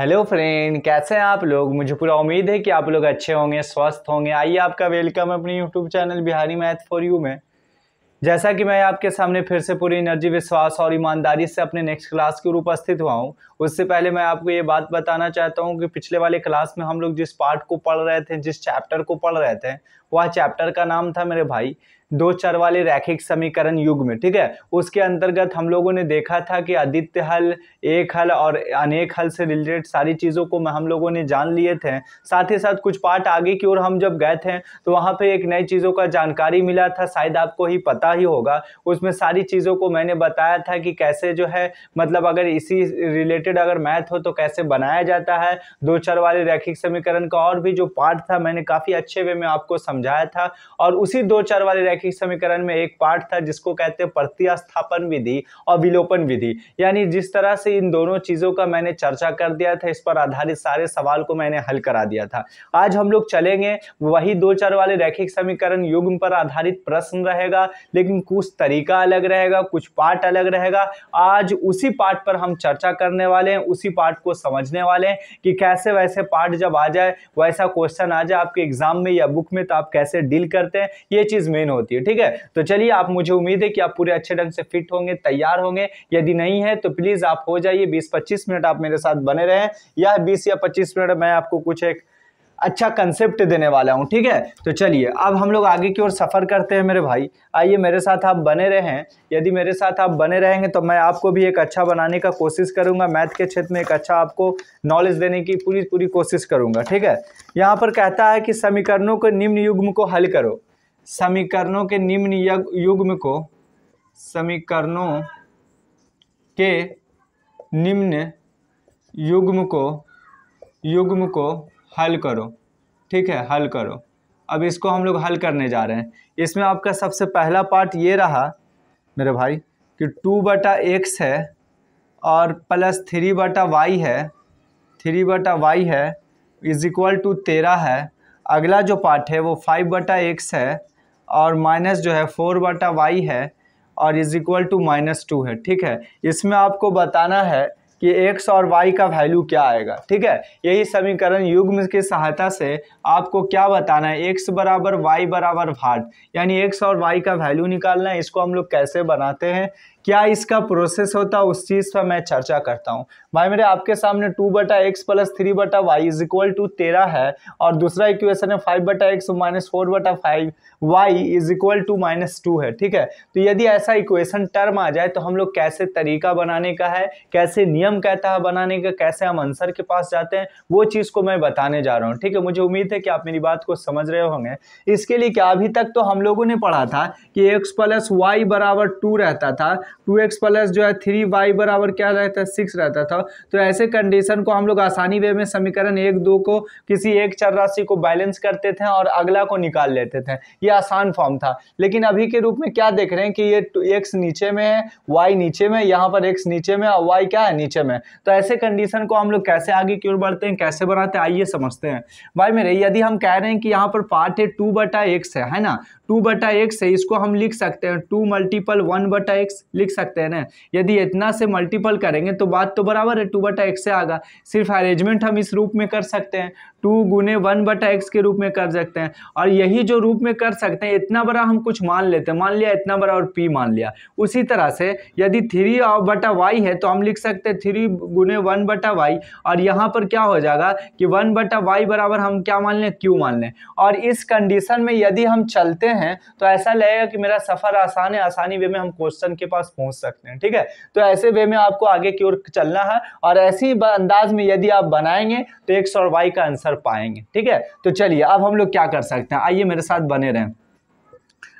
hello friend कैसे हैं आप लोग मुझे पूरा उम्मीद है कि आप लोग अच्छे होंगे स्वस्थ होंगे आइए आपका वेलकम अपने YouTube channel Bihari math for you में जैसा कि मैं आपके सामने फिर से पूरी एनर्जी विश्वास और ईमानदारी से अपने नेक्स्ट क्लास के उपस्थित हुआ हूँ उससे पहले मैं आपको ये बात बताना चाहता हूँ कि पिछले वाले क्लास में हम लोग जिस पार्ट को पढ़ रहे थे जिस चैप्टर को पढ़ रहे थे वह चैप्टर का नाम था मेरे भाई दो चर वाले रैखिक समीकरण युग में ठीक है उसके अंतर्गत हम लोगों ने देखा था कि आदित्य हल एक हल और अनेक हल से रिलेटेड सारी चीज़ों को हम लोगों ने जान लिए थे साथ ही साथ कुछ पार्ट आगे की ओर हम जब गए थे तो वहाँ पे एक नई चीज़ों का जानकारी मिला था शायद आपको ही पता ही होगा उसमें सारी चीज़ों को मैंने बताया था कि कैसे जो है मतलब अगर इसी रिलेटेड अगर मैथ हो तो कैसे बनाया जाता है दो चर वाले रैखिक समीकरण का और भी जो पार्ट था मैंने काफ़ी अच्छे वे में आपको समझा समझाया था और उसी दो चार वाले रैखिक समीकरण में एक पार्ट था जिसको कहते हैं प्रतिस्थापन विधि और विलोपन विधि यानी जिस तरह से इन दोनों चीज़ों का मैंने चर्चा कर दिया था इस पर आधारित सारे सवाल को मैंने हल करा दिया था आज हम लोग चलेंगे वही दो चार वाले रैखिक समीकरण युग्म पर आधारित प्रश्न रहेगा लेकिन कुछ तरीका अलग रहेगा कुछ पार्ट अलग रहेगा आज उसी पार्ट पर हम चर्चा करने वाले हैं उसी पार्ट को समझने वाले हैं कि कैसे वैसे पार्ट जब आ जाए वैसा क्वेश्चन आ जाए आपके एग्जाम में या बुक में तो आप कैसे डील करते हैं ये चीज़ मेन होती है ठीक है तो चलिए आप मुझे उम्मीद है कि आप पूरे अच्छे ढंग से फिट होंगे तैयार होंगे यदि नहीं है तो प्लीज़ आप हो जाइए बीस पच्चीस मिनट आप मेरे साथ बने रहें या बीस या पच्चीस मिनट मैं आपको कुछ एक अच्छा कंसेप्ट देने वाला हूँ ठीक है तो चलिए अब हम लोग आगे की ओर सफ़र करते हैं मेरे भाई आइए मेरे साथ आप बने रहें यदि मेरे साथ आप बने रहेंगे तो मैं आपको भी एक अच्छा बनाने का कोशिश करूँगा मैथ के क्षेत्र में एक अच्छा आपको नॉलेज देने की पूरी पूरी कोशिश करूँगा ठीक है यहाँ पर कहता है कि समीकरणों के निम्न युग्म को हल करो समीकरणों के निम्न युग्म को समीकरणों के निम्न युग्म को युग्म को हल करो ठीक है हल करो अब इसको हम लोग हल करने जा रहे हैं इसमें आपका सबसे पहला पार्ट ये रहा मेरे भाई कि टू बटा एक्स है और प्लस थ्री बटा वाई है थ्री बटा वाई है इज इक्वल टू तेरह है अगला जो पार्ट है वो फाइव बटा एक्स है और माइनस जो है फोर बटा वाई है और is equal to minus two है ठीक है इसमें आपको बताना है कि एक्स और वाई का वैल्यू क्या आएगा ठीक है यही समीकरण युग्म की सहायता से आपको क्या बताना है एक्स बराबर वाई बराबर भाट यानी एक्स और वाई का वैल्यू निकालना है इसको हम लोग कैसे बनाते हैं क्या इसका प्रोसेस होता है उस चीज़ पर मैं चर्चा करता हूँ भाई मेरे आपके सामने टू बटा एक्स प्लस थ्री बटा वाई इज इक्वल टू तेरह है और दूसरा इक्वेशन है फाइव बटा एक्स माइनस फोर बटा five y is equal to minus two है ठीक है तो यदि ऐसा इक्वेशन टर्म आ जाए तो हम लोग कैसे तरीका बनाने का है कैसे नियम कहता है बनाने का कैसे हम आंसर के पास जाते हैं वो चीज़ को मैं बताने जा रहा हूँ ठीक है मुझे उम्मीद है कि आप मेरी बात को समझ रहे होंगे इसके लिए क्या अभी तक तो हम लोगों ने पढ़ा था कि एक्स प्लस वाई बराबर टू रहता था टू एक्स प्लस जो है थ्री वाई बराबर क्या रहता है सिक्स रहता था तो ऐसे कंडीशन को हम लोग आसानी वे में समीकरण एक दो को किसी एक चर राशि को बैलेंस करते थे और अगला को निकाल लेते थे ये आसान फॉर्म था लेकिन अभी के रूप में क्या देख रहे हैं कि ये एक्स नीचे में है वाई नीचे में यहाँ पर एक्स नीचे में और वाई क्या है नीचे में तो ऐसे कंडीशन को हम लोग कैसे आगे की ओर बढ़ते हैं कैसे बनाते हैं आइए समझते हैं भाई मेरे यदि हम कह रहे हैं कि यहाँ पर पार्ट है टू बटा एक्स है है ना टू बटा एक्स है इसको हम लिख सकते हैं टू मल्टीपल वन बटा एक्स लिख सकते हैं ना यदि इतना से मल्टीपल करेंगे तो बात तो बराबर है टू बटा एक्स से आगा सिर्फ अरेंजमेंट हम इस रूप में कर सकते हैं टू गुने वन बटा एक्स के रूप में कर सकते हैं और यही जो रूप में कर सकते हैं इतना बड़ा हम कुछ मान लेते हैं मान लिया इतना बड़ा और पी मान लिया उसी तरह से यदि थ्री बटा वाई है तो हम लिख सकते हैं थ्री गुने वन बटा वाई और यहाँ पर क्या हो जाएगा कि वन बटा वाई बराबर हम क्या मान लें क्यू मान लें और इस कंडीशन में यदि हम चलते हैं हैं तो ऐसा लगेगा कि मेरा सफ़र आसान है आसानी वे में हम क्वेश्चन के पास पहुंच सकते हैं ठीक है तो ऐसे वे में आपको आगे की ओर चलना है और ऐसे ही अंदाज में यदि आप बनाएंगे तो एक सौ वाई का आंसर पाएंगे ठीक है तो चलिए अब हम लोग क्या कर सकते हैं आइए मेरे साथ बने रहें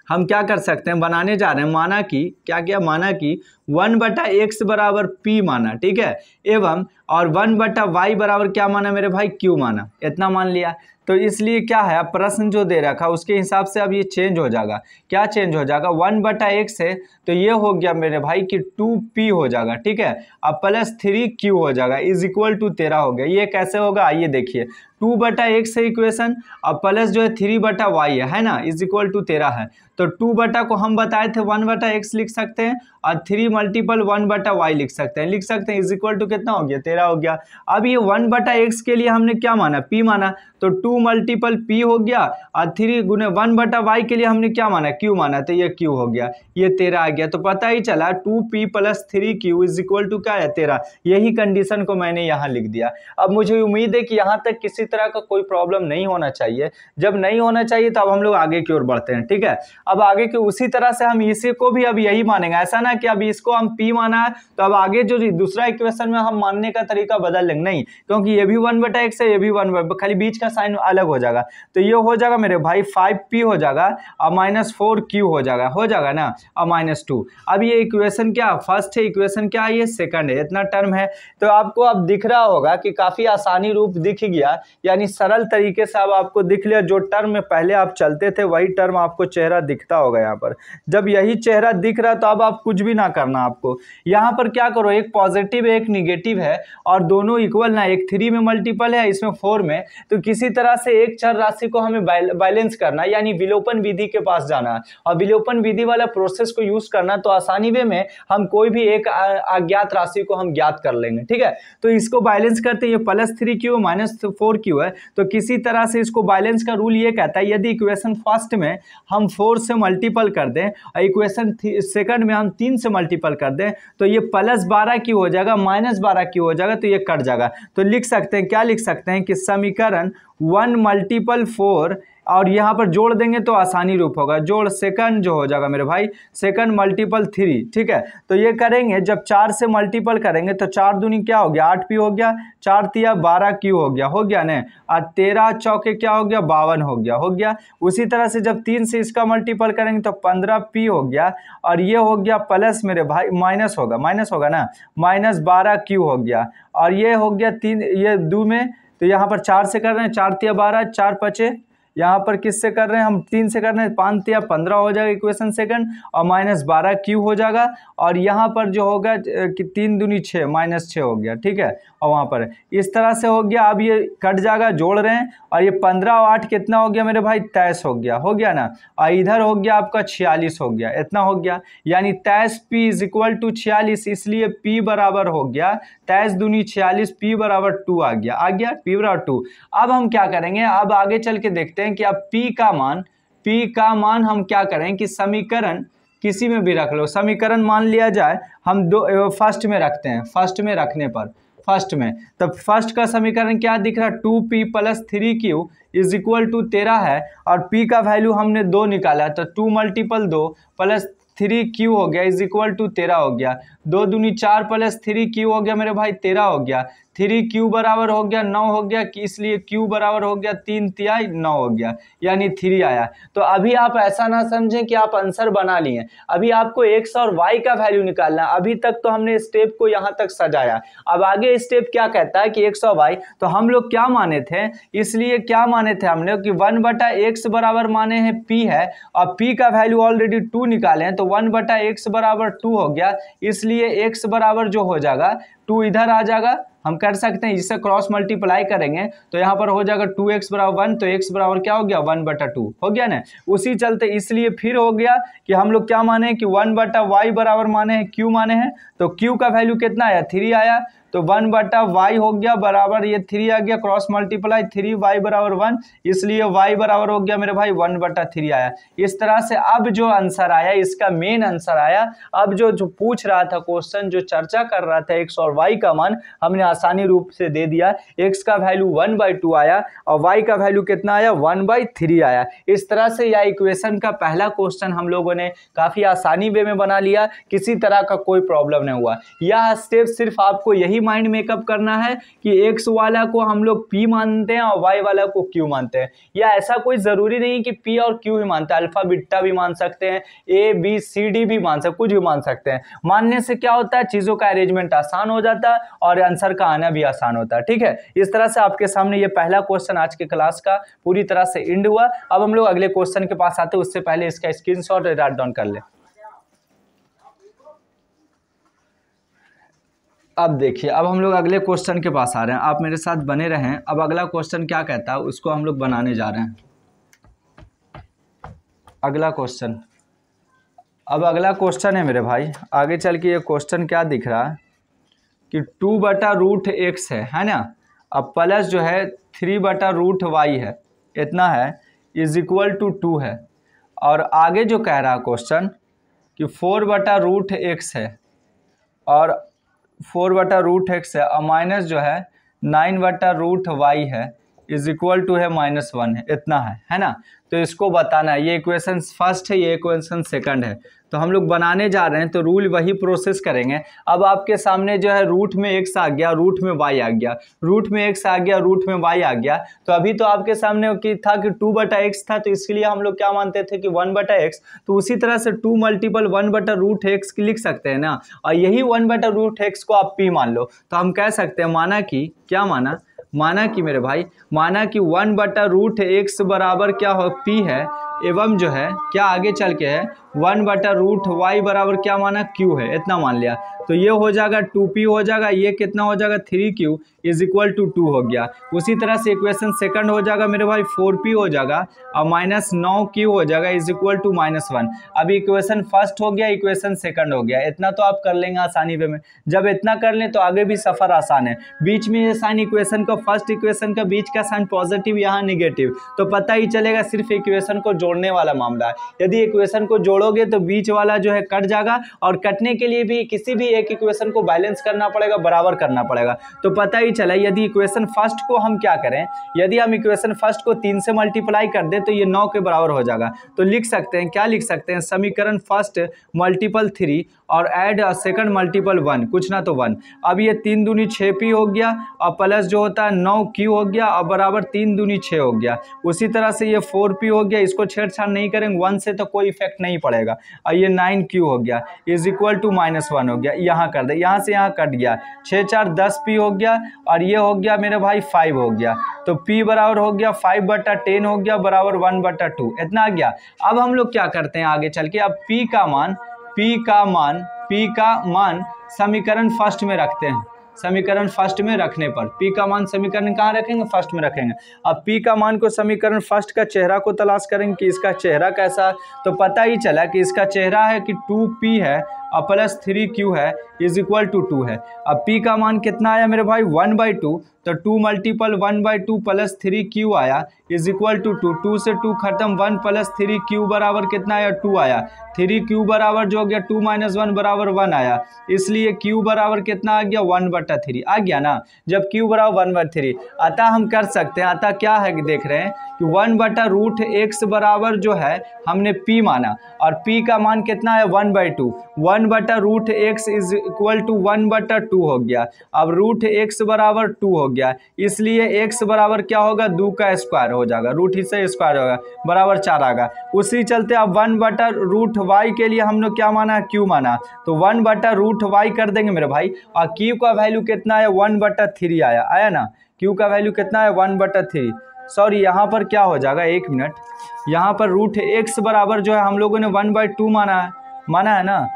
हम क्या कर सकते हैं बनाने जा रहे हैं माना कि क्या क्या माना कि वन बटा एक्स बराबर पी माना ठीक है एवं और वन बटा वाई बराबर क्या माना मेरे भाई क्यू माना इतना मान लिया तो इसलिए क्या है अब प्रश्न जो दे रखा उसके हिसाब से अब ये चेंज हो जाएगा क्या चेंज हो जाएगा वन बटा एक्स है तो ये हो गया मेरे भाई कि टू पी हो जाएगा ठीक है अब प्लस थ्री क्यू हो जाएगा इज इक्वल टू तेरह हो गया ये कैसे होगा आइए देखिए टू बटा एक्स है इक्वेशन और प्लस जो है थ्री बटा वाई है है ना इज इक्वल टू तेरह है तो टू बटा को हम बताए थे वन बटा एक्स लिख सकते हैं और थ्री मल्टीपल वन बटा वाई लिख सकते हैं लिख सकते हैं इज इक्वल टू कितना हो गया तेरह हो गया अब ये वन बटा एक्स के लिए हमने क्या माना पी माना तो टू मल्टीपल पी हो गया और थ्री गुने वन बटा वाई के लिए हमने क्या माना क्यू माना तो ये क्यू हो गया ये तेरह आ गया तो पता ही चला two p plus three q is equal to क्या है तेरह यही कंडीशन को मैंने यहाँ लिख दिया अब मुझे उम्मीद है कि यहाँ तक किसी तरह का कोई प्रॉब्लम नहीं होना चाहिए जब नहीं होना चाहिए तो अब हम लोग आगे की ओर बढ़ते हैं ठीक है अब आगे की उसी तरह से हम इसी को भी अब यही मानेंगे ऐसा ना कि अब इसको हम पी माना है तो अब आगे जो दूसरा इक्वेशन में में हम मानने का तरीका बदल लेंगे नहीं क्योंकि ये भी वन बटा एक्स है ये भी वन बटा खाली बीच का साइन अलग हो जाएगा तो ये हो जाएगा मेरे भाई फाइव पी हो जाएगा और माइनस फोर क्यू हो जाएगा हो जाएगा ना और माइनस टू अब ये इक्वेशन क्या फर्स्ट है इक्वेशन क्या है ये सेकंड है इतना टर्म है तो आपको अब दिख रहा होगा कि काफ़ी आसानी रूप दिख गया यानी सरल तरीके से अब आपको दिख लिया जो टर्म में पहले आप चलते थे वही टर्म आपको चेहरा दिखता होगा यहाँ पर जब यही चेहरा दिख रहा तो अब आप कुछ भी ना करना आपको यहाँ पर क्या करो एक पॉजिटिव एक निगेटिव निगेटिव है और दोनों इक्वल ना एक थ्री में मल्टीपल है इसमें फोर में तो किसी तरह से एक चर राशि को हमें बैलेंस करना यानी विलोपन विधि के पास जाना और विलोपन विधि वाला प्रोसेस को यूज करना तो आसानी वे में हम कोई भी एक अज्ञात राशि को हम ज्ञात कर लेंगे ठीक है तो इसको बैलेंस करते ये plus three q minus four q है तो किसी तरह से इसको बैलेंस का रूल ये कहता है यदि इक्वेशन फर्स्ट में हम फोर से मल्टीपल कर दें और इक्वेशन सेकंड में हम तीन से मल्टीपल कर दें तो ये प्लस बारह क्यू हो जाएगा माइनस माइनस बारह क्यू हो जाएगा तो ये कट जाएगा तो लिख सकते हैं क्या लिख सकते हैं कि समीकरण वन मल्टीपल फोर और यहाँ पर जोड़ देंगे तो आसानी रूप होगा जोड़ सेकंड जो हो जाएगा मेरे भाई सेकंड मल्टीपल थ्री ठीक है तो ये करेंगे जब चार से मल्टीपल करेंगे तो चार दूनी क्या हो गया आठ पी हो गया चार तिया बारह क्यू हो गया हो गया न तेरह चौके क्या हो गया बावन हो गया हो गया उसी तरह से जब तीन से इसका मल्टीपल करेंगे तो पंद्रह पी हो गया और ये हो गया प्लस मेरे भाई माइनस होगा माइनस होगा ना माइनस बारह क्यू हो गया और ये हो गया तीन ये दो में तो यहाँ पर चार से कर रहे हैं चार तिया बारह चार पचे यहाँ पर किससे कर रहे हैं हम तीन से कर रहे हैं पाँच या पंद्रह हो जाएगा इक्वेशन सेकंड और माइनस बारह क्यू हो जाएगा और यहाँ पर जो होगा कि तीन दूनी छः माइनस छः हो गया ठीक है और वहाँ पर इस तरह से हो गया अब ये कट जाएगा जोड़ रहे हैं और ये पंद्रह और आठ कितना हो गया मेरे भाई तेईस हो गया हो गया ना और इधर हो गया आपका छियालीस हो गया इतना हो गया यानी तेईस पी इज इक्वल टू छियालीस इसलिए पी बराबर हो गया तेईस दूनी छियालीस पी बराबर टू आ गया आ गया पी बराबर टू अब हम क्या करेंगे अब आगे चल के देखते हैं हैं कि अब पी का मान पी का मान हम क्या करें कि समीकरण किसी में भी रख लो समीकरण मान लिया जाए हम दो फर्स्ट में रखते हैं फर्स्ट में रखने पर फर्स्ट में तब फर्स्ट का समीकरण क्या दिख रहा है two p plus three q is equal to तेरह है और पी का वैल्यू हमने दो निकाला तो टू मल्टीपल दो प्लस थ्री क्यू हो गया इज इक्वल टू तेरह हो गया दो दूनी चार प्लस थ्री क्यू हो गया मेरे भाई तेरह हो गया थ्री क्यू बराबर हो गया नौ हो गया कि इसलिए क्यू बराबर हो गया तीन तिहाई नौ हो गया यानी थ्री आया तो अभी आप ऐसा ना समझें कि आप आंसर बना लिए अभी आपको एक्स और वाई का वैल्यू निकालना अभी तक तो हमने स्टेप को यहाँ तक सजाया अब आगे स्टेप क्या कहता है कि एक्स और वाई तो हम लोग क्या माने थे इसलिए क्या माने थे हमने कि वन बटा एक्स बराबर माने हैं पी है और पी का वैल्यू ऑलरेडी टू निकाले हैं तो वन बटा एक्स बराबर टू हो गया इसलिए एक्स बराबर जो हो जाएगा टू इधर आ जाएगा हम कर सकते हैं इससे क्रॉस मल्टीप्लाई करेंगे तो यहाँ पर हो जाएगा टू एक्स बराबर वन तो एक्स बराबर क्या हो गया वन बटा टू हो गया ना उसी चलते इसलिए फिर हो गया कि हम लोग क्या माने कि वन बटा वाई बराबर माने हैं क्यू माने हैं तो क्यू का वैल्यू कितना आया थ्री आया तो वन बटा वाई हो गया बराबर ये थ्री आ गया क्रॉस मल्टीप्लाई थ्री वाई बराबर वन इसलिए वाई बराबर हो गया मेरे भाई वन बटा थ्री आया इस तरह से अब जो आंसर आया इसका मेन आंसर आया अब जो जो पूछ रहा था क्वेश्चन जो चर्चा कर रहा था एक्स और वाई का मान हमने आसानी रूप से दे दिया एक्स का वैल्यू वन बाई टू आया और वाई का वैल्यू कितना आया वन बाई थ्री आया इस तरह से यह इक्वेशन का पहला क्वेश्चन हम लोगों ने काफ़ी आसानी वे में बना लिया किसी तरह का कोई प्रॉब्लम नहीं हुआ यह स्टेप सिर्फ आपको यही यही माइंड मेकअप करना है कि एक्स वाला को हम लोग पी मानते हैं और वाई वाला को क्यू मानते हैं या ऐसा कोई ज़रूरी नहीं कि पी और क्यू ही मानते हैं अल्फा बिट्टा भी मान सकते हैं ए बी सी डी भी मान सकते कुछ भी मान सकते हैं मानने से क्या होता है चीज़ों का अरेंजमेंट आसान हो जाता है और आंसर का आना भी आसान होता है ठीक है इस तरह से आपके सामने ये पहला क्वेश्चन आज के क्लास का पूरी तरह से इंड हुआ अब हम लोग अगले क्वेश्चन के पास आते हैं उससे पहले इसका स्क्रीन शॉट डाउन कर लें अब देखिए अब हम लोग अगले क्वेश्चन के पास आ रहे हैं आप मेरे साथ बने रहें अब अगला क्वेश्चन क्या कहता है उसको हम लोग बनाने जा रहे हैं अगला क्वेश्चन अब अगला क्वेश्चन है मेरे भाई आगे चल के ये क्वेश्चन क्या दिख रहा है कि टू बटा रूट एक्स है है ना अब प्लस जो है थ्री बटा रूट वाई है इतना है इज इक्वल टू टू है और आगे जो कह रहा है क्वेश्चन कि फोर बटा रूट एक्स है और फोर वाटा रूट एक्स है और माइनस जो है नाइन वाटा रूट वाई है इज इक्वल टू है माइनस वन है इतना है है ना तो इसको बताना है ये इक्वेशन फर्स्ट है ये इक्वेशन सेकंड है तो हम लोग बनाने जा रहे हैं तो रूल वही प्रोसेस करेंगे अब आपके सामने जो है रूट में एक्स आ गया रूट में वाई आ गया रूट में एक्स आ गया रूट में वाई आ गया तो अभी तो आपके सामने कि था कि टू बटा एक्स था तो इसलिए हम लोग क्या मानते थे कि वन बटा एक्स तो उसी तरह से टू मल्टीपल वन बटा रूट एक्स लिख सकते हैं ना और यही वन बटा रूट एक्स को आप पी मान लो तो हम कह सकते हैं माना कि क्या माना माना कि मेरे भाई माना कि वन बटा रूट एक्स बराबर क्या हो पी है एवं जो है क्या आगे चल के है वन बटा रूट वाई बराबर क्या माना क्यू है इतना मान लिया तो ये हो जाएगा टू पी हो जाएगा ये कितना हो जाएगा three q is equal to two हो गया उसी तरह से इक्वेशन सेकंड हो जाएगा मेरे भाई फोर पी हो जाएगा और माइनस नौ क्यू हो जाएगा is equal to minus one अब इक्वेशन फर्स्ट हो गया इक्वेशन सेकंड हो गया इतना तो आप कर लेंगे आसानी में जब इतना कर लें तो आगे भी सफ़र आसान है बीच में ये साइन इक्वेशन को फर्स्ट इक्वेशन का बीच का साइन पॉजिटिव यहाँ निगेटिव तो पता ही चलेगा सिर्फ इक्वेशन को जोड़ने वाला मामला है यदि इक्वेशन को जोड़ो करोगे तो बीच वाला जो है कट जाएगा और कटने के लिए भी किसी भी एक इक्वेशन को बैलेंस करना पड़ेगा बराबर करना पड़ेगा तो पता ही चला यदि इक्वेशन फर्स्ट को हम क्या करें यदि हम इक्वेशन फर्स्ट को तीन से मल्टीप्लाई कर दें तो ये नौ के बराबर हो जाएगा तो लिख सकते हैं क्या लिख सकते हैं समीकरण फर्स्ट मल्टीपल थ्री और एड सेकंड मल्टीपल वन कुछ ना तो वन अब ये तीन दूनी छः पी हो गया और प्लस जो होता है नौ क्यू हो गया और बराबर तीन दूनी छः हो गया उसी तरह से ये फोर पी हो गया इसको छेड़छाड़ नहीं करेंगे वन से तो कोई इफेक्ट नहीं पड़ा पड़ेगा और ये नाइन क्यू हो गया is equal to minus one हो गया यहाँ कर दे यहाँ से यहाँ कट गया छः चार दस पी हो गया और ये हो गया मेरे भाई फाइव हो गया तो पी बराबर हो गया फाइव बटा टेन हो गया बराबर वन बटा टू इतना आ गया अब हम लोग क्या करते हैं आगे चल के अब पी का मान पी का मान पी का मान समीकरण फर्स्ट में रखते हैं समीकरण फर्स्ट में रखने पर पी का मान समीकरण कहाँ रखेंगे फर्स्ट में रखेंगे अब पी का मान को समीकरण फर्स्ट का चेहरा को तलाश करेंगे कि इसका चेहरा कैसा है तो पता ही चला कि इसका चेहरा है कि टू पी है और प्लस थ्री क्यू है इज इक्वल टू टू है अब पी का मान कितना आया मेरे भाई वन बाई टू तो two multiple one by two plus three q आया is equal to two two से टू खत्म वन प्लस थ्री क्यू बराबर कितना आया टू आया थ्री क्यू बराबर जो हो गया टू माइनस वन बराबर वन आया इसलिए क्यू बराबर कितना आ गया वन बटा थ्री आ गया ना जब क्यू बराबर वन बटा थ्री अतः हम कर सकते हैं अतः क्या है देख रहे हैं कि वन बटा रूट एक्स बराबर जो है हमने पी माना और पी का मान कितना है one by two one one बटा root x is equal to one बटा टू हो गया अब रूट एक्स बराबर टू हो गया इसलिए एक्स बराबर क्या होगा दो का स्क्वायर हो जाएगा रूट ही से स्क्वायर होगा बराबर चार आएगा उसी चलते अब वन बटा रूट वाई के लिए हम लोग क्या माना क्यू माना तो वन बटा रूट वाई कर देंगे मेरे भाई और क्यू का वैल्यू कितना है वन बटा थ्री आया आया ना क्यू का वैल्यू कितना है वन बटा थ्री सॉरी यहाँ पर क्या हो जाएगा एक मिनट यहाँ पर रूट एक्स बराबर जो है हम लोगों ने वन बाई टू माना है माना है ना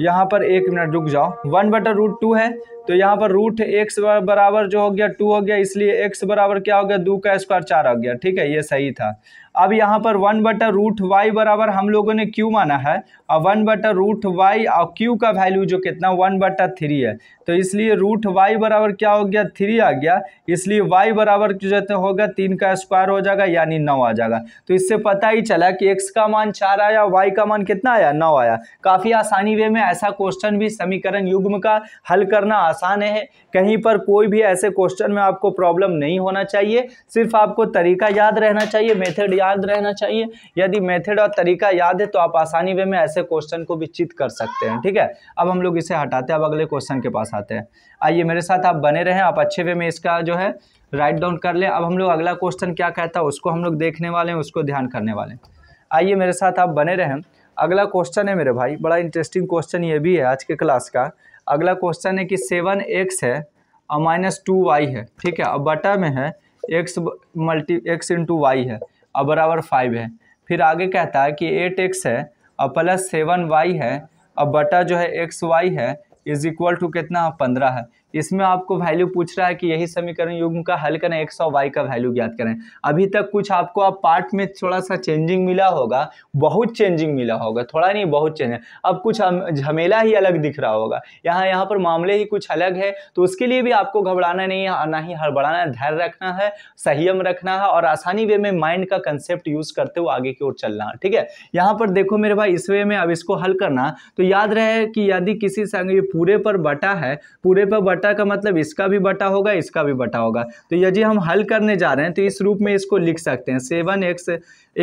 यहाँ पर एक मिनट रुक जाओ वन बटर रूट टू है तो यहाँ पर रूट एक्स बराबर जो हो गया टू हो गया इसलिए एक्स बराबर क्या हो गया दो का स्क्वायर चार हो गया ठीक है ये सही था अब यहाँ पर वन बटा रूट वाई बराबर हम लोगों ने क्यू माना है और वन बटा रूट वाई और क्यू का वैल्यू जो कितना वन बटर थ्री है तो इसलिए रूट वाई बराबर क्या हो गया थ्री आ गया इसलिए वाई बराबर जो तो होगा तीन का स्क्वायर हो जाएगा यानी नौ आ जाएगा तो इससे पता ही चला कि एक्स का मान चार आया वाई का मान कितना आया नौ आया काफ़ी आसानी वे में ऐसा क्वेश्चन भी समीकरण युग्म का हल करना आसान है कहीं पर कोई भी ऐसे क्वेश्चन में आपको प्रॉब्लम नहीं होना चाहिए सिर्फ आपको तरीका याद रहना चाहिए मेथड याद रहना चाहिए यदि मेथड और तरीका याद है तो आप आसानी वे में ऐसे क्वेश्चन को भी चित कर सकते हैं ठीक है अब हम लोग इसे हटाते हैं अब अगले क्वेश्चन के पास आते हैं आइए मेरे साथ आप बने रहें आप अच्छे वे में इसका जो है राइट डाउन कर लें अब हम लोग अगला क्वेश्चन क्या कहता है उसको हम लोग देखने वाले हैं उसको ध्यान करने वाले हैं आइए मेरे साथ आप बने रहें अगला क्वेश्चन है मेरे भाई बड़ा इंटरेस्टिंग क्वेश्चन ये भी है आज के क्लास का अगला क्वेश्चन है कि सेवन एक्स है और माइनस टू वाई है ठीक है अब बटा में है x multi x into y है और बराबर फाइव है फिर आगे कहता है कि एट एक्स है और प्लस सेवन वाई है और बटा जो है एक्स वाई है इज इक्वल टू कितना पंद्रह है इसमें आपको वैल्यू पूछ रहा है कि यही समीकरण युग्म का हल करें एक्स और वाई का वैल्यू ज्ञात करें अभी तक कुछ आपको आप पार्ट में थोड़ा सा चेंजिंग मिला होगा बहुत चेंजिंग मिला होगा थोड़ा नहीं बहुत चेंज अब कुछ झमेला ही अलग दिख रहा होगा यहाँ यहाँ पर मामले ही कुछ अलग है तो उसके लिए भी आपको घबराना नहीं है ना ही हड़बड़ाना है धैर्य रखना है संयम रखना है और आसानी वे में माइंड का कंसेप्ट यूज करते हुए आगे की ओर चलना ठीक है यहाँ पर देखो मेरे भाई इस वे में अब इसको हल करना तो याद रहे कि यदि किसी संग पूरे पर बटा है पूरे पर बटा बटा का मतलब, मतलब इसका भी बटा होगा इसका भी बटा होगा तो यदि हम हल करने जा रहे हैं तो इस रूप में इसको लिख सकते हैं सेवन एक्स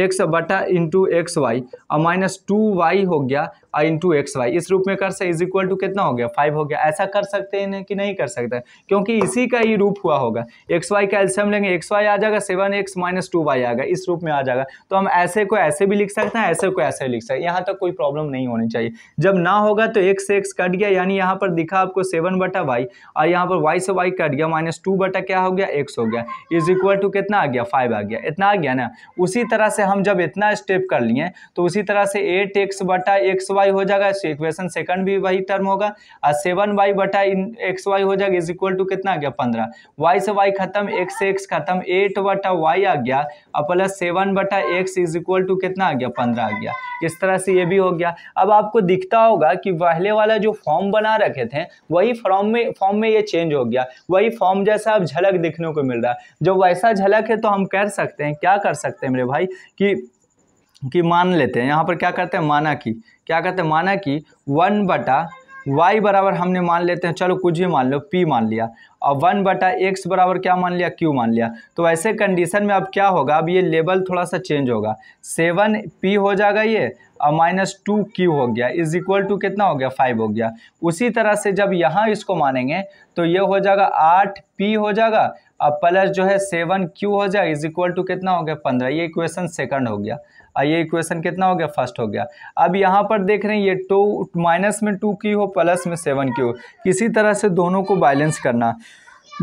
एक्स बटा इंटू एक्स वाई और माइनस टू वाई हो गया और इंटू एक्स वाई इस रूप में कर सकते इज इक्वल टू कितना हो गया फाइव हो गया ऐसा कर सकते हैं कि नहीं कर सकते क्योंकि इसी का ही रूप हुआ होगा एक्स वाई का एल्सियम लेंगे एक्स वाई आ जाएगा seven x minus two y आएगा इस रूप में आ जाएगा तो हम ऐसे को ऐसे भी लिख सकते हैं ऐसे को ऐसे लिख सकते हैं यहाँ तक तो कोई प्रॉब्लम नहीं होनी चाहिए जब ना होगा तो एक्स एक्स कट गया यानी यहाँ पर दिखा आपको सेवन बटा वाई और यहाँ पर वाई से वाई कट गया माइनस टू बटा क्या हो गया एक्स हो गया इज इक्वल टू कितना आ गया फाइव आ गया इतना आ गया ना उसी तरह से हम जब इतना स्टेप कर लिए तो उसी तरह से एट एक्स बटा एक्स वाई हो जाएगा इक्वेशन सेकंड भी वही टर्म होगा और सेवन वाई बटा एक्स वाई हो जाएगा इज इक्वल टू कितना आ गया पंद्रह वाई से वाई खत्म एक्स से एक्स खत्म एट बटा वाई आ गया और प्लस सेवन बटा एक्स इज इक्वल टू कितना आ गया पंद्रह आ गया इस तरह से ये भी हो गया अब आपको दिखता होगा कि पहले वाला जो फॉर्म बना रखे थे वही फॉर्म में फॉर्म में ये चेंज हो गया वही फॉर्म जैसा अब झलक दिखने को मिल रहा है जब वैसा झलक है तो हम कह सकते हैं क्या कर सकते हैं मेरे भाई कि कि मान लेते हैं यहाँ पर क्या करते हैं माना कि क्या करते हैं माना कि वन बटा y बराबर हमने मान लेते हैं चलो कुछ भी मान लो p मान लिया और वन बटा एक्स बराबर क्या मान लिया q मान लिया तो ऐसे कंडीशन में अब क्या होगा अब ये लेवल थोड़ा सा चेंज होगा सेवन पी हो जाएगा ये और माइनस टू क्यू हो गया इज इक्वल टू कितना हो गया फाइव हो गया उसी तरह से जब यहाँ इसको मानेंगे तो ये हो जाएगा आठ पी हो जाएगा और प्लस जो है सेवन क्यू हो जाएगा इज इक्वल टू कितना हो गया पंद्रह ये इक्वेशन सेकंड हो गया ये इक्वेशन कितना हो गया फर्स्ट हो गया अब यहाँ पर देख रहे हैं ये टू माइनस में टू की हो प्लस में सेवन की हो किसी तरह से दोनों को बैलेंस करना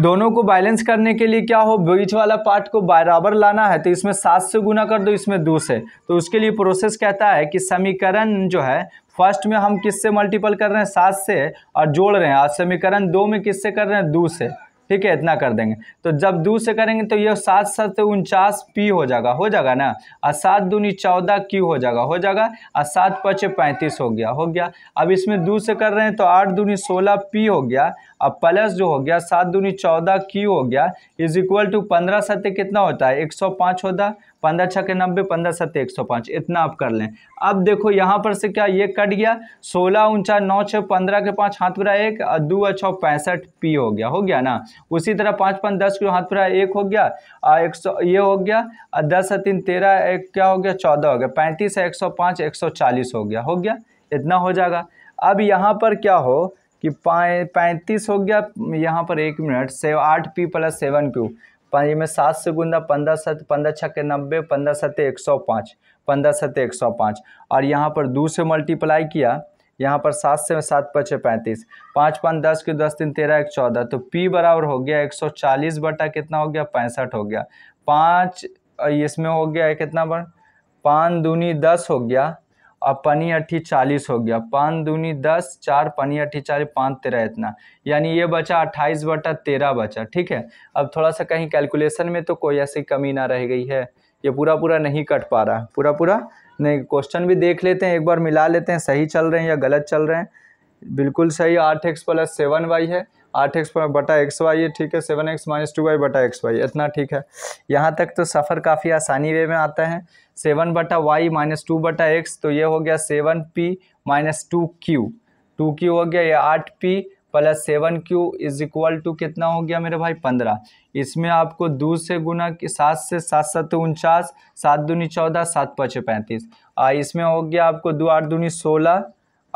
दोनों को बैलेंस करने के लिए क्या हो बीच वाला पार्ट को बराबर लाना है तो इसमें सात से गुना कर दो इसमें दो से तो उसके लिए प्रोसेस कहता है कि समीकरण जो है फर्स्ट में हम किससे मल्टीपल कर रहे हैं सात से और जोड़ रहे हैं और समीकरण दो में किससे कर रहे हैं दो से ठीक है इतना कर देंगे तो जब दो से करेंगे तो ये सात सात उनचास पी हो जाएगा हो जाएगा ना और सात दूनी चौदह क्यू हो जाएगा हो जाएगा और सात पचे पैंतीस हो गया हो गया अब इसमें दो से कर रहे हैं तो आठ दूनी सोलह पी हो गया अब प्लस जो हो गया सात दूनी चौदह क्यू हो गया इज इक्वल टू पंद्रह सत्य कितना होता है एक सौ पाँच होता है पंद्रह छः के नब्बे पंद्रह सत्तर एक सौ पाँच इतना आप कर लें अब देखो यहाँ पर से क्या ये कट गया सोलह ऊंचा नौ छः पंद्रह के पाँच हाथ पुरा एक दो छः पैंसठ पी हो गया हो गया ना उसी तरह पाँच पाँच दस के हाथ पर एक हो गया एक सौ ये हो गया और दस तीन तेरह एक क्या हो गया चौदह हो गया पैंतीस एक सौ पाँच एक सौ चालीस हो गया हो गया इतना हो जाएगा अब यहाँ पर क्या हो कि पैंतीस हो गया यहाँ पर एक मिनट से आठ पी प्लस सेवन क्यू पाँच में सात से गुना पंद्रह सत पंद्रह छः के नब्बे पंद्रह सत एक सौ पाँच पंद्रह सत एक सौ पाँच और यहाँ पर दो से मल्टीप्लाई किया यहाँ पर सात से सात पचे पैंतीस पाँच पाँच दस के दस तीन तेरह एक चौदह तो पी बराबर हो गया एक सौ चालीस बटा कितना हो गया पैंसठ हो गया पाँच इसमें हो गया कितना बार पाँच दूनी दस हो गया और पनी अट्ठी चालीस हो गया पाँच दूनी दस चार पनी अट्ठी चालीस पाँच तेरह इतना यानी ये बचा अट्ठाईस बटा तेरह बचा ठीक है अब थोड़ा सा कहीं कैलकुलेशन में तो कोई ऐसी कमी ना रह गई है ये पूरा पूरा नहीं कट पा रहा पूरा पूरा नहीं क्वेश्चन भी देख लेते हैं एक बार मिला लेते हैं सही चल रहे हैं या गलत चल रहे हैं बिल्कुल सही आठ एक्स प्लस सेवन वाई है आठ एक्स बटा एक्स वाई है ठीक है seven x minus two y बटा एक्स वाई इतना ठीक है यहाँ तक तो सफ़र काफ़ी आसानी वे में आता है सेवन बटा वाई माइनस टू बटा एक्स तो ये हो गया seven p minus two q two q हो गया ये आठ p plus seven q is equal to कितना हो गया मेरे भाई पंद्रह इसमें आपको दो से गुना सात से सात सत्य उनचास सात दूनी चौदह सात पचे पैंतीस इसमें हो गया आपको दो आठ दूनी सोलह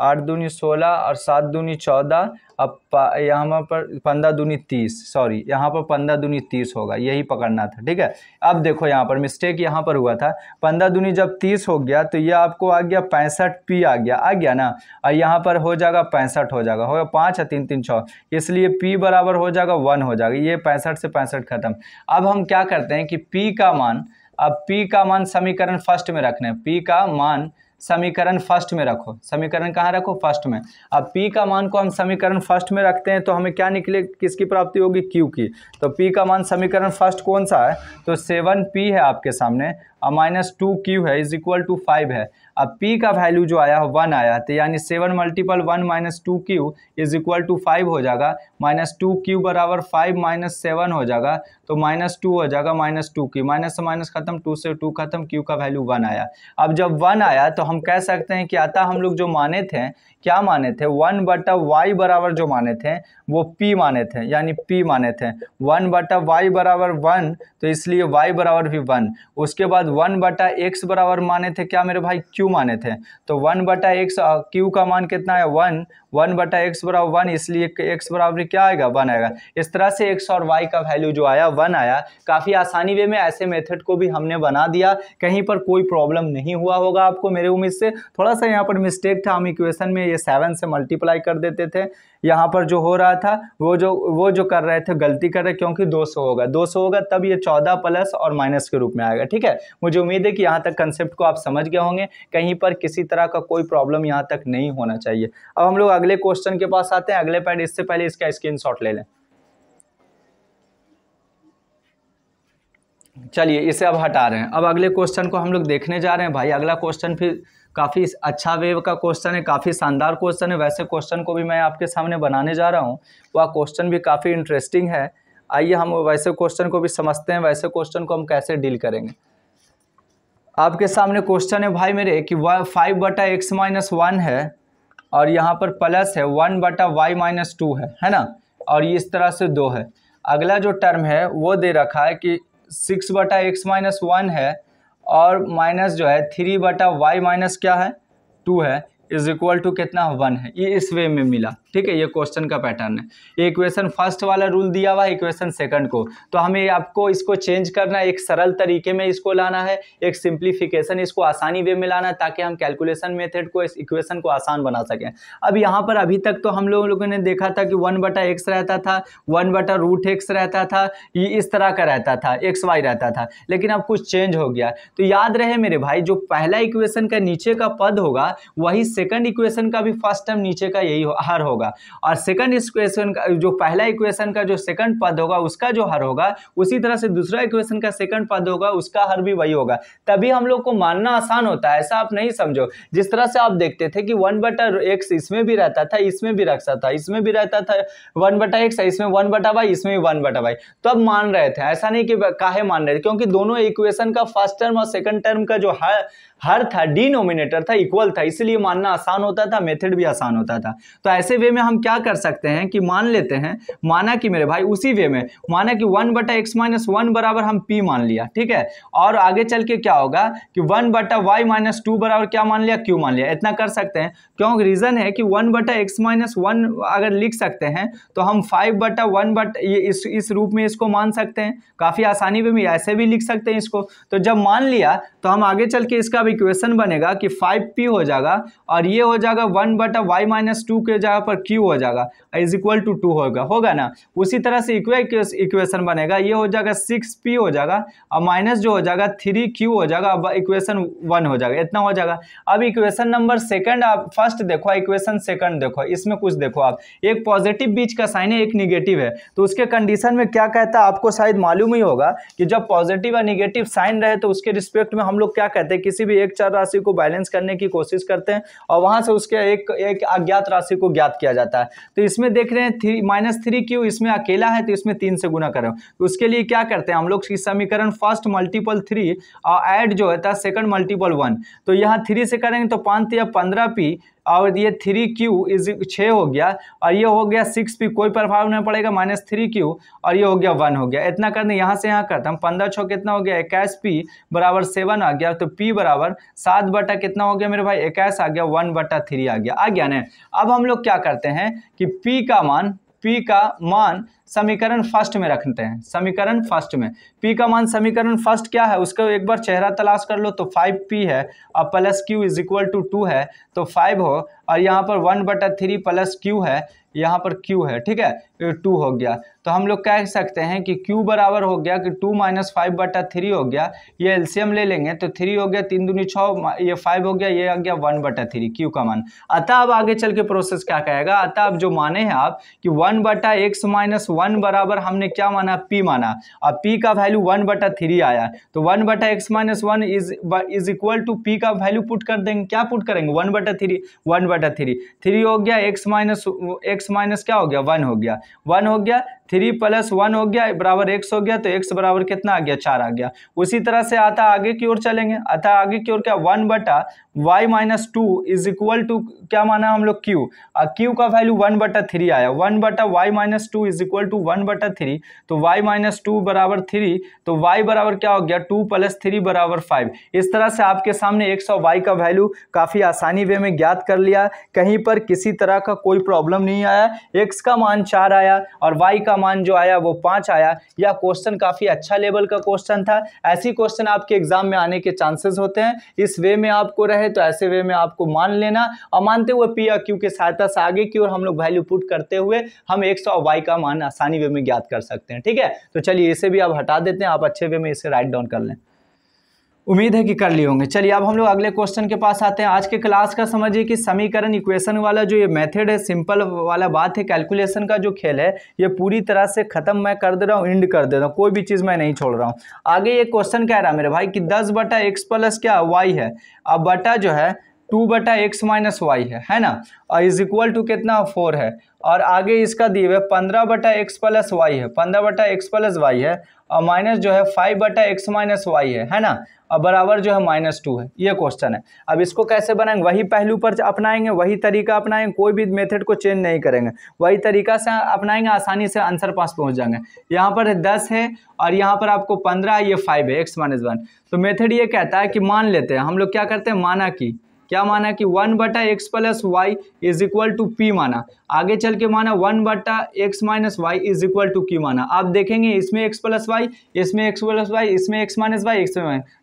आठ दूनी सोलह और सात दूनी चौदह अब यहाँ पर पंद्रह दूनी तीस सॉरी यहाँ पर पंद्रह दूनी तीस होगा यही पकड़ना था ठीक है अब देखो यहाँ पर मिस्टेक यहाँ पर हुआ था पंद्रह दूनी जब तीस हो गया तो ये आपको आ गया पैंसठ पी आ गया आ गया ना और यहाँ पर हो जाएगा पैंसठ हो जाएगा होगा पाँच है तीन तीन छः इसलिए पी बराबर हो जाएगा वन हो जाएगा ये पैंसठ से पैंसठ खत्म अब हम क्या करते हैं कि पी का मान अब पी का मान समीकरण फर्स्ट में रखना है पी का मान समीकरण फर्स्ट में रखो समीकरण कहाँ रखो फर्स्ट में अब पी का मान को हम समीकरण फर्स्ट में रखते हैं तो हमें क्या निकले किसकी प्राप्ति होगी क्यू की तो पी का मान समीकरण फर्स्ट कौन सा है तो सेवन पी है आपके सामने और माइनस टू क्यू है इज इक्वल टू फाइव है अब पी का वैल्यू जो आया वन आया तो यानी seven multiple one minus two q is equal to five हो जाएगा माइनस टू क्यू बराबर फाइव माइनस सेवन हो जाएगा तो माइनस टू हो जाएगा माइनस टू क्यू माइनस से माइनस खत्म टू से टू खत्म क्यू का वैल्यू वन आया अब जब वन आया तो हम कह सकते हैं कि आता हम लोग जो माने थे क्या माने थे वन बटा वाई बराबर जो माने थे वो पी माने थे यानी पी माने थे वन बटा वाई बराबर वन तो इसलिए वाई बराबर भी वन उसके बाद वन बटा एक्स बराबर माने थे क्या मेरे भाई क्यू क्यू माने थे तो वन बटा एक्स क्यू का मान कितना है वन वन बटा एक्स बराबर वन इसलिए एक्स बराबर क्या आएगा वन आएगा इस तरह से एक्स और वाई का वैल्यू जो आया वन आया काफ़ी आसानी वे में ऐसे मेथड को भी हमने बना दिया कहीं पर कोई प्रॉब्लम नहीं हुआ होगा आपको मेरे उम्मीद से थोड़ा सा यहाँ पर मिस्टेक था हम इक्वेशन में ये सेवन से मल्टीप्लाई कर देते थे यहाँ पर जो हो रहा था वो जो वो जो कर रहे थे गलती कर रहे क्योंकि 200 होगा 200 होगा तब ये 14 प्लस और माइनस के रूप में आएगा ठीक है मुझे उम्मीद है कि यहाँ तक कंसेप्ट को आप समझ गए होंगे कहीं पर किसी तरह का कोई प्रॉब्लम यहाँ तक नहीं होना चाहिए अब हम लोग अगले क्वेश्चन के पास आते हैं अगले पैड इससे पहले इसका स्क्रीन ले लें चलिए इसे अब हटा रहे हैं अब अगले क्वेश्चन को हम लोग देखने जा रहे हैं भाई अगला क्वेश्चन फिर काफ़ी अच्छा वेव का क्वेश्चन है काफ़ी शानदार क्वेश्चन है वैसे क्वेश्चन को भी मैं आपके सामने बनाने जा रहा हूँ वह क्वेश्चन भी काफ़ी इंटरेस्टिंग है आइए हम वैसे क्वेश्चन को भी समझते हैं वैसे क्वेश्चन को हम कैसे डील करेंगे आपके सामने क्वेश्चन है भाई मेरे कि वह फाइव बटा एक्स माइनस वन है और यहाँ पर प्लस है वन बटा वाई माइनस टू है है ना और ये इस तरह से दो है अगला जो टर्म है वो दे रखा है कि सिक्स बटा एक्स माइनस वन है और माइनस जो है थ्री बटा वाई माइनस क्या है टू है इज इक्वल टू कितना वन है ये इस वे में मिला ठीक है ये क्वेश्चन का पैटर्न है इक्वेशन फर्स्ट वाला रूल दिया हुआ है इक्वेशन सेकंड को तो हमें आपको इसको चेंज करना है एक सरल तरीके में इसको लाना है एक सिंप्लीफिकेशन इसको आसानी वे में लाना है ताकि हम कैलकुलेशन मेथड को इस इक्वेशन को आसान बना सकें अब यहाँ पर अभी तक तो हम लोगों लोगों ने देखा था कि वन बटा एक्स रहता था वन बटा रूट एक्स रहता था ये इस तरह का रहता था एक्स वाई रहता था लेकिन अब कुछ चेंज हो गया तो याद रहे मेरे भाई जो पहला इक्वेशन का नीचे का पद होगा वही सेकंड इक्वेशन का भी फर्स्ट टर्म नीचे का यही हर होगा होगा और सेकंड इक्वेशन का जो पहला इक्वेशन का जो सेकंड पद होगा उसका जो हर होगा उसी तरह से दूसरा इक्वेशन का सेकंड पद होगा उसका हर भी वही होगा तभी हम लोग को मानना आसान होता है ऐसा आप नहीं समझो जिस तरह से आप देखते थे कि वन बटा एक्स इसमें भी रहता था इसमें भी रखता था इसमें भी रहता था वन बटा एक्स इसमें वन बटा वाई इसमें भी वन बटा वाई तो अब मान रहे थे ऐसा नहीं कि काहे मान रहे थे क्योंकि दोनों इक्वेशन का फर्स्ट टर्म और सेकंड टर्म का जो हर हर था डिनोमिनेटर था इक्वल था इसलिए मानना आसान होता था मेथड भी आसान होता था तो ऐसे वे में हम क्या कर सकते हैं कि मान लेते हैं माना कि मेरे भाई उसी वे में माना कि वन बटा एक्स माइनस वन बराबर हम पी मान लिया ठीक है और आगे चल के क्या होगा कि वन बटा वाई माइनस टू बराबर क्या मान लिया क्यू मान लिया इतना कर सकते हैं क्योंकि रीज़न है कि वन बटा एक्स माइनस वन अगर लिख सकते हैं तो हम फाइव बटा वन बट ये इस इस रूप में इसको मान सकते हैं काफ़ी आसानी में भी ऐसे भी लिख सकते हैं इसको तो जब मान लिया तो हम आगे चल के इसका अब इक्वेशन बनेगा कि फाइव पी हो जाएगा और ये हो जाएगा वन बटा वाई माइनस टू के जगह पर बराबर क्यू हो जाएगा इज इक्वल टू टू होगा होगा ना उसी तरह से इक्वेशन बनेगा ये हो जाएगा सिक्स पी हो जाएगा और माइनस जो हो जाएगा थ्री क्यू हो जाएगा अब इक्वेशन वन हो जाएगा इतना हो जाएगा अब इक्वेशन नंबर सेकंड आप फर्स्ट देखो इक्वेशन सेकंड देखो इसमें कुछ देखो आप एक पॉजिटिव बीच का साइन है एक निगेटिव है तो उसके कंडीशन में क्या कहता है आपको शायद मालूम ही होगा कि जब पॉजिटिव और निगेटिव साइन रहे तो उसके रिस्पेक्ट में हम लोग क्या कहते हैं किसी भी एक चार राशि को बैलेंस करने की कोशिश करते हैं और वहां से उसके एक एक अज्ञात राशि को ज्ञात किया जाता है तो इसमें देख रहे हैं थ्री माइनस थ्री क्यू इसमें अकेला है तो इसमें तीन से गुना कर तो उसके लिए क्या करते हैं हम लोग समीकरण फर्स्ट मल्टीपल थ्री और एड जो होता है सेकंड मल्टीपल वन तो यहाँ थ्री से करेंगे तो पाँच या पंद्रह पी और ये थ्री क्यू इज छः हो गया और ये हो गया सिक्स पी कोई प्रभाव नहीं पड़ेगा माइनस थ्री क्यू और ये हो गया वन हो गया इतना करने यहाँ से यहाँ करते हम पंद्रह छः कितना हो गया इक्कीस पी बराबर सेवन आ गया तो पी बराबर सात बटा कितना हो गया मेरे भाई इक्कीस आ गया वन बटा थ्री आ गया आ गया ना अब हम लोग क्या करते हैं कि पी का मान पी का मान समीकरण फर्स्ट में रखते हैं समीकरण फर्स्ट में पी का मान समीकरण फर्स्ट क्या है उसका एक बार चेहरा तलाश कर लो तो फाइव पी है और plus q is equal to two है तो फाइव हो और यहाँ पर वन बटा थ्री प्लस क्यू है यहाँ पर क्यू है ठीक है टू हो गया तो हम लोग कह सकते हैं कि q बराबर हो गया कि टू माइनस फाइव बटा थ्री हो गया ये एल्सियम ले लेंगे तो थ्री हो गया तीन दूनी छः ये फाइव हो गया ये आ गया वन बटा थ्री क्यू का मान अतः अब आगे चल के प्रोसेस क्या कहेगा अतः अब जो माने हैं आप कि वन बटा एक्स माइनस वन बराबर हमने क्या माना पी माना अब पी का वैल्यू वन बटा थ्री आया तो वन बटा x minus one is is equal to p का वैल्यू पुट कर देंगे क्या पुट करेंगे वन बटा थ्री वन बटा थ्री थ्री हो गया एक्स माइनस एक्स माइनस क्या हो गया वन हो गया वन हो गया थ्री प्लस वन हो गया बराबर एक्स हो गया तो एक्स बराबर कितना आ गया चार आ गया उसी तरह से आता आगे की ओर चलेंगे आता आगे की ओर क्या वन बटा y minus two is equal to क्या माना हम लोग क्यू क्यू का वैल्यू वन बटा थ्री आया वन बटा y minus two is equal to one बटा थ्री तो वाई माइनस टू बराबर थ्री तो वाई बराबर क्या हो गया टू प्लस थ्री बराबर फाइव इस तरह से आपके सामने एक्स और वाई का वैल्यू काफ़ी आसानी वे में ज्ञात कर लिया कहीं पर किसी तरह का कोई प्रॉब्लम नहीं आया एक्स का मान चार आया और वाई का मान जो आया वो पाँच आया यह क्वेश्चन काफ़ी अच्छा लेवल का क्वेश्चन था ऐसी क्वेश्चन आपके एग्जाम में आने के चांसेस होते हैं इस वे में आपको रहे तो ऐसे वे में आपको मान लेना और मानते हुए पी या क्यू के सहायता से आगे की ओर हम लोग वैल्यू पुट करते हुए हम एक सौ वाई का मान आसानी वे में ज्ञात कर सकते हैं ठीक है तो चलिए इसे भी आप हटा देते हैं आप अच्छे वे में इसे राइट डाउन कर लें उम्मीद है कि कर लिए होंगे चलिए अब हम लोग अगले क्वेश्चन के पास आते हैं आज के क्लास का समझिए कि समीकरण इक्वेशन वाला जो ये मेथड है सिंपल वाला बात है कैलकुलेशन का जो खेल है ये पूरी तरह से खत्म मैं कर दे रहा हूँ इंड कर दे रहा हूँ कोई भी चीज़ मैं नहीं छोड़ रहा हूँ आगे ये क्वेश्चन कह रहा है मेरे भाई कि दस बटा एक्स प्लस क्या वाई है अब बटा जो है टू बटा एक्स माइनस वाई है है ना और इज इक्वल टू कितना फोर है और आगे इसका दिए हुए पंद्रह बटा एक्स प्लस वाई है पंद्रह बटा एक्स प्लस वाई है और माइनस जो है फाइव बटा एक्स माइनस वाई है है ना और बराबर जो है माइनस टू है ये क्वेश्चन है अब इसको कैसे बनाएंगे वही पहलू पर अपनाएंगे वही तरीका अपनाएंगे कोई भी मेथड को चेंज नहीं करेंगे वही तरीका से अपनाएंगे आसानी से आंसर पास पहुंच जाएंगे यहाँ पर दस है और यहाँ पर आपको पंद्रह ये फाइव है एक्स माइनस वन तो मेथड ये कहता है कि मान लेते हैं हम लोग क्या करते हैं माना कि क्या माना कि वन बटा x plus y is equal to p माना आगे चल के माना वन बटा x minus y is equal to q माना आप देखेंगे इसमें एक्स प्लस वाई इसमें एक्स प्लस वाई इसमें एक्स माइनस वाई एक्स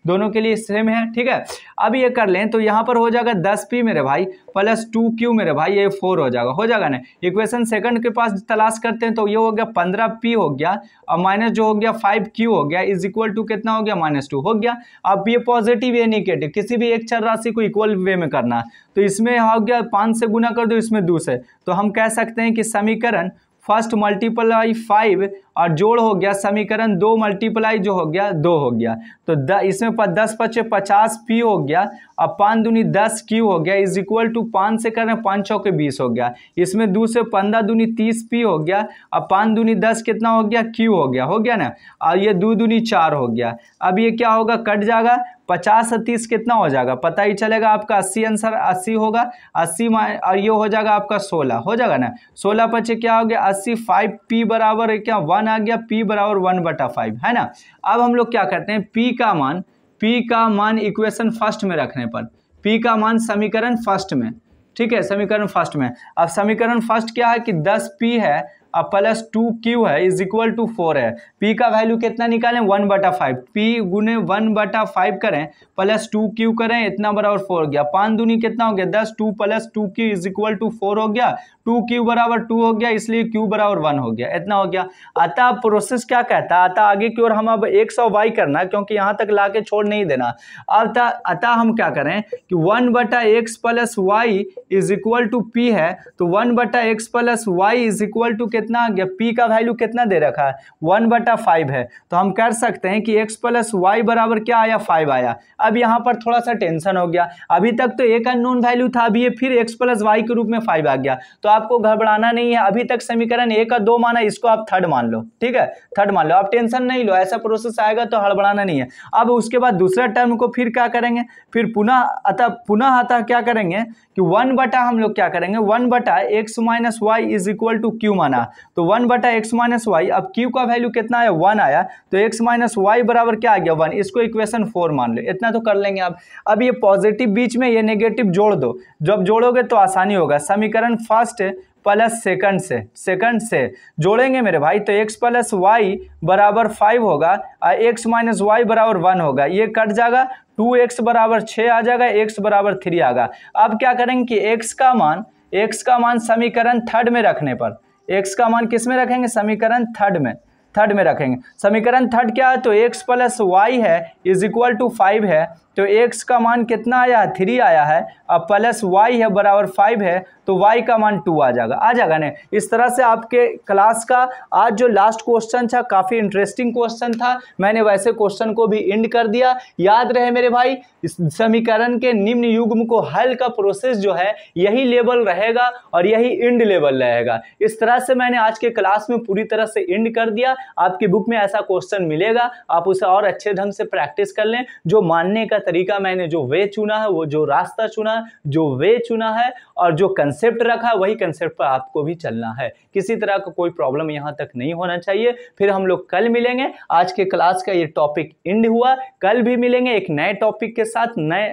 दोनों के लिए सेम है ठीक है अब ये कर लें तो यहाँ पर हो जाएगा दस पी मेरे भाई प्लस टू क्यू मेरे भाई ये फोर हो जाएगा हो जाएगा ना इक्वेशन सेकंड के पास तलाश करते हैं तो ये हो गया पंद्रह पी हो गया और माइनस जो हो गया फाइव क्यू हो गया इज इक्वल टू कितना हो गया माइनस टू हो गया अब ये पॉजिटिव या निगेटिव किसी भी एक चर राशि को इक्वल वे में करना है तो इसमें हो गया पाँच से गुना कर दो इसमें दो से तो हम कह सकते हैं कि समीकरण फर्स्ट मल्टीप्लाई फाइव और जोड़ हो गया समीकरण दो मल्टीप्लाई जो हो गया दो हो गया तो द इसमें पर दस पच्चे पचास पी हो गया और पाँच दूनी दस क्यू हो गया इज इक्वल टू पाँच से करें पाँच चौके बीस हो गया इसमें दो से पंद्रह दूनी तीस पी हो गया और पाँच दूनी दस कितना हो गया क्यू हो गया हो गया ना और ये दो दूनी चार हो गया अब ये क्या होगा कट जाएगा पचास और तीस कितना हो जाएगा पता ही चलेगा आपका अस्सी आंसर अस्सी होगा अस्सी और ये हो जाएगा आपका सोलह हो जाएगा ना सोलह पचे क्या हो गया अस्सी फाइव पी बराबर क्या वन वन आ गया पी बराबर वन बटा फाइव है ना अब हम लोग क्या करते हैं पी का मान पी का मान इक्वेशन फर्स्ट में रखने पर पी का मान समीकरण फर्स्ट में ठीक है समीकरण फर्स्ट में अब समीकरण फर्स्ट क्या है कि दस पी है अब प्लस टू क्यू है इज इक्वल टू फोर है पी का वैल्यू कितना निकालें वन बटा फाइव पी गुने वन बटा फाइव करें प्लस टू क्यू करें इतना बराबर फोर हो गया पाँच दूनी कितना हो गया दस two plus two q is equal to four हो गया टू क्यू बराबर टू हो गया इसलिए क्यू बराबर वन हो गया इतना हो गया अतः प्रोसेस क्या कहता है अतः आगे की ओर हम अब एक सौ वाई करना क्योंकि यहाँ तक ला के छोड़ नहीं देना अब अतः हम क्या करें कि वन बटा x plus y is equal to p है तो वन बटा x plus y is equal to कितना आ गया पी का वैल्यू कितना दे रखा है वन बटा फाइव है तो हम कर सकते हैं कि एक्स प्लस वाई बराबर क्या आया फाइव आया अब यहाँ पर थोड़ा सा टेंशन हो गया अभी तक तो एक अननोन वैल्यू था अभी ये फिर एक्स प्लस वाई के रूप में फाइव आ गया तो आपको घबराना नहीं है अभी तक समीकरण एक का दो माना इसको आप थर्ड मान लो ठीक है थर्ड मान लो आप टेंशन नहीं लो ऐसा प्रोसेस आएगा तो हड़बड़ाना नहीं है अब उसके बाद दूसरा टर्म को फिर क्या करेंगे फिर पुनः अतः पुनः अतः क्या करेंगे कि वन बटा हम लोग क्या करेंगे वन बटा x minus y is equal to q माना तो वन बटा एक्स माइनस वाई अब क्यू का वैल्यू कितना आया वन आया तो एक्स माइनस वाई बराबर क्या आ गया वन इसको इक्वेशन फोर मान लो इतना तो कर लेंगे आप अब ये पॉजिटिव बीच में ये नेगेटिव जोड़ दो जब जोड़ोगे तो आसानी होगा समीकरण फर्स्ट प्लस सेकंड से सेकंड से जोड़ेंगे मेरे भाई तो एक्स प्लस वाई बराबर फाइव होगा और एक्स माइनस वाई बराबर वन होगा ये कट जाएगा टू एक्स बराबर छः आ जाएगा एक्स बराबर थ्री आएगा अब क्या करेंगे कि एक्स का मान एक्स का मान समीकरण थर्ड में रखने पर एक्स का मान किस में रखेंगे समीकरण थर्ड में थर्ड में रखेंगे समीकरण थर्ड क्या है तो एक्स प्लस वाई है इज इक्वल टू फाइव है तो एक्स का मान कितना आया है थ्री आया है अब प्लस वाई है बराबर फाइव है तो वाई का मान टू आ जाएगा आ जाएगा ना इस तरह से आपके क्लास का आज जो लास्ट क्वेश्चन था काफ़ी इंटरेस्टिंग क्वेश्चन था मैंने वैसे क्वेश्चन को भी इंड कर दिया याद रहे मेरे भाई इस समीकरण के निम्न युग्म को हल का प्रोसेस जो है यही लेवल रहेगा और यही इंड लेवल रहेगा इस तरह से मैंने आज के क्लास में पूरी तरह से इंड कर दिया आपकी बुक में ऐसा क्वेश्चन मिलेगा आप उसे और अच्छे ढंग से प्रैक्टिस कर लें जो मानने का तरीका मैंने जो वे चुना है वो जो रास्ता चुना है जो वे चुना है और जो कंसेप्ट रखा है वही कंसेप्ट पर आपको भी चलना है किसी तरह का को कोई प्रॉब्लम यहाँ तक नहीं होना चाहिए फिर हम लोग कल मिलेंगे आज के क्लास का ये टॉपिक एंड हुआ कल भी मिलेंगे एक नए टॉपिक के साथ नए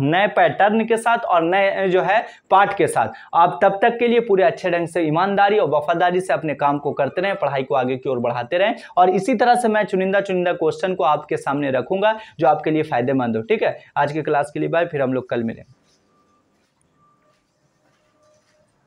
नए पैटर्न के साथ और नए जो है पाठ के साथ आप तब तक के लिए पूरे अच्छे ढंग से ईमानदारी और वफादारी से अपने काम को करते रहें पढ़ाई को आगे की ओर बढ़ाते रहें और इसी तरह से मैं चुनिंदा चुनिंदा क्वेश्चन को आपके सामने रखूंगा जो आपके लिए फायदेमंद हो ठीक है आज के क्लास के लिए बाय फिर हम लोग कल मिलेंगे